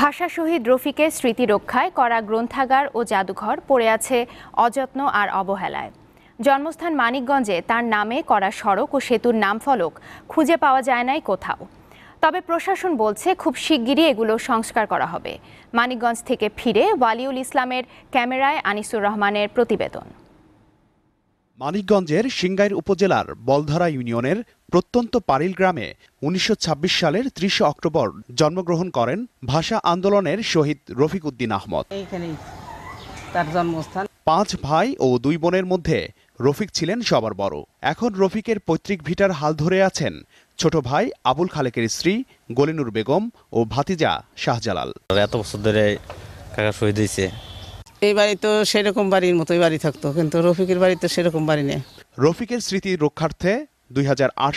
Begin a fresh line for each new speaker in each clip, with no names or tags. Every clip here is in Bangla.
ভাষা শহীদ রফিকের স্মৃতি রক্ষায় করা গ্রন্থাগার ও জাদুঘর পড়ে আছে অযত্ন আর অবহেলায় জন্মস্থান মানিকগঞ্জে তার নামে করা সড়ক ও সেতুর নামফলক খুঁজে পাওয়া যায় নাই কোথাও তবে প্রশাসন বলছে খুব শিগগিরই এগুলো সংস্কার করা হবে মানিকগঞ্জ থেকে ফিরে ওয়ালিউল ইসলামের ক্যামেরায় আনিসুর রহমানের প্রতিবেদন মানিকগঞ্জের সিংগাইর উপজেলার বলধরা ইউনিয়নের প্রত্যন্ত পারিল গ্রামে উনিশশো সালের ত্রিশে অক্টোবর জন্মগ্রহণ করেন ভাষা আন্দোলনের শহীদ রফিক উদ্দিন আহমদ পাঁচ ভাই ও দুই বোনের মধ্যে রফিক ছিলেন সবার বড় এখন রফিকের পৈতৃক ভিটার হাল ধরে আছেন ছোট ভাই আবুল খালেকের স্ত্রী গলিনুর বেগম ও ভাতিজা শাহজালাল এত বছর ধরে কাকা শহীদ হয়েছে এই বাড়ি তো সেরকম বাড়ির মতোই বাড়ি থাকতো কিন্তু রফিকের বাড়ি তো সেরকম বাড়ি নেই রফিকের স্মৃতি রক্ষার্থে দুই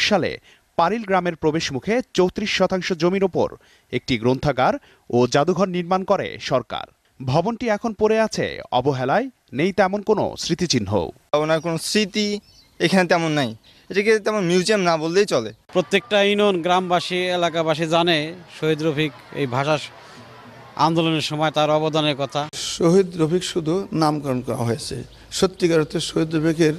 সালে পারিল গ্রামের প্রবেশ মুখে চৌত্রিশ শতাংশ জমির ওপর একটি গ্রন্থাগার ও জাদুঘর নির্মাণ করে সরকার ভবনটি এখন পড়ে আছে অবহেলায় নেই তেমন কোনো স্মৃতিচিহ্ন ওনার কোনো স্মৃতি এখানে তেমন নাই এটাকে তেমন মিউজিয়াম না বললেই চলে প্রত্যেকটা ইউনিয়ন গ্রামবাসী এলাকাবাসী জানে শহীদ রফিক এই ভাষা আন্দোলনের সময় তার অবদানের কথা শহীদ রফিক শুধু নামকরণ করা হয়েছে সত্যিকার অর্থে শহীদ রফিকের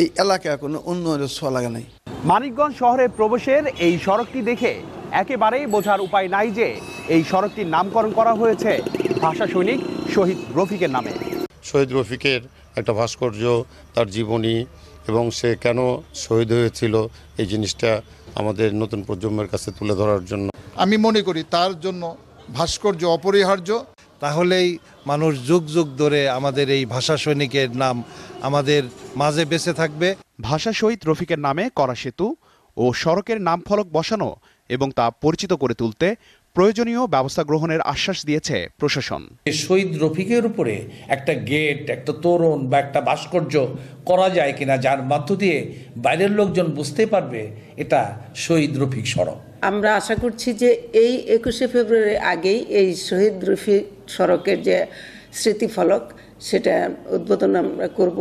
এই এলাকা কোনো অন্য ছোয়া নাই মানিকগঞ্জ শহরে প্রবেশের এই সড়কটি দেখে একেবারেই বোঝার উপায় নাই যে এই সড়কটির নামকরণ করা হয়েছে ভাষা সৈনিক শহীদ রফিকের নামে শহীদ রফিকের একটা ভাস্কর্য তার জীবনী এবং সে কেন শহীদ হয়েছিল এই জিনিসটা আমাদের নতুন প্রজন্মের কাছে তুলে ধরার জন্য আমি মনে করি তার জন্য ভাস্কর্য অপরিহার্য তাহলেই মানুষ যুগ যুগ ধরে আমাদের এই ভাষা সৈনিকের নাম আমাদের মাঝে বেঁচে থাকবে ভাষা শহীদ রফিকের নামে করা সেতু ও সড়কের নাম ফলক বসানো এবং তা পরিচিত করে তুলতে প্রয়োজনীয় ব্যবস্থা গ্রহণের আশ্বাস দিয়েছে প্রশাসন শহীদ রফিকের উপরে একটা গেট একটা তোরণ বা একটা ভাস্কর্য করা যায় কিনা যার মধ্য দিয়ে বাইরের লোকজন বুঝতে পারবে এটা শহীদ রফিক সড়ক আমরা আশা করছি যে এই একুশে ফেব্রুয়ারি আগেই এই শহীদ রফিক সড়কের যে স্মৃতিফলক সেটা উদ্বোধন আমরা করব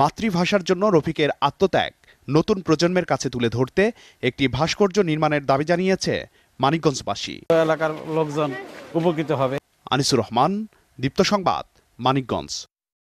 মাতৃভাষার জন্য রফিকের আত্মত্যাগ নতুন প্রজন্মের কাছে তুলে ধরতে একটি ভাস্কর্য নির্মাণের দাবি জানিয়েছে মানিকগঞ্জবাসী এলাকার লোকজন উপকৃত হবে আনিসুর রহমান দীপ্ত সংবাদ মানিকগঞ্জ